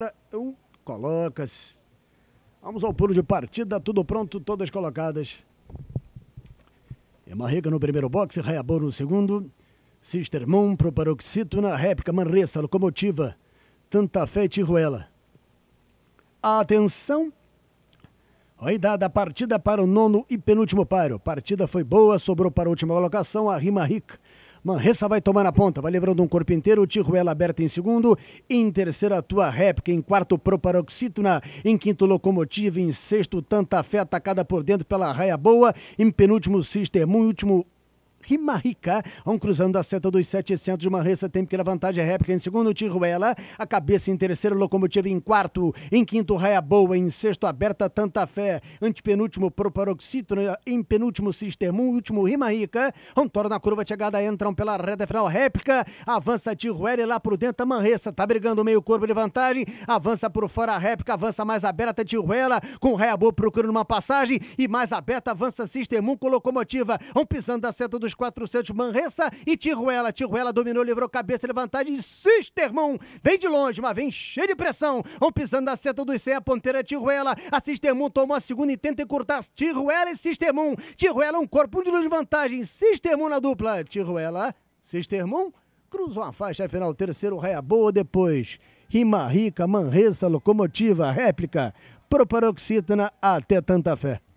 um, então, colocas. Vamos ao pulo de partida, tudo pronto, todas colocadas. Emarrica no primeiro boxe, Rayabor no segundo. Sister Moon pro Paroxito na réplica, Manresa, Locomotiva, Tanta Fé e Tijuela. Atenção! dada a partida para o nono e penúltimo paro Partida foi boa, sobrou para a última colocação a Rima Rica Manresa vai tomar na ponta, vai levando um corpo inteiro. Tijuela aberta em segundo. Em terceiro, a tua réplica. Em quarto, Proparoxítona. Em quinto, Locomotiva. Em sexto, Tanta Fé, atacada por dentro pela Raia Boa. Em penúltimo, Sistema. Em último, marica vão cruzando da seta dos 700, de uma tem pequena vantagem. Réplica em segundo, Tiruela. A cabeça em terceiro, Locomotiva em quarto. Em quinto, Raia Boa. Em sexto, Aberta Tanta Fé. Antepenúltimo, Proparoxítona. Em penúltimo, Sistema 1. Último, Rimaricá. Um toro na curva, chegada, entram pela reta final. Réplica. Avança Tiruela e lá por dentro, a Tá brigando meio corpo de vantagem. Avança por fora a réplica, avança mais aberta Tiruela. Com Raia Boa procurando uma passagem. E mais aberta, avança Sistema 1 com locomotiva. vão pisando da seta dos 400, Manresa e Tiruela. Tiruela dominou, livrou cabeça, levantada e Sistermon. Vem de longe, mas vem cheio de pressão. Vão pisando na seta do Cé, a ponteira Tiruela. A Sistermon tomou a segunda e tenta encurtar. Tiruela e Sistermon. Tiruela um corpo, de luz de vantagem. Sistermon na dupla. Tiruela, Sistermon. Cruzou a faixa final, terceiro, raia boa depois. Rima Rica, Manresa, Locomotiva, Réplica, Proparoxítona, até Tanta Fé.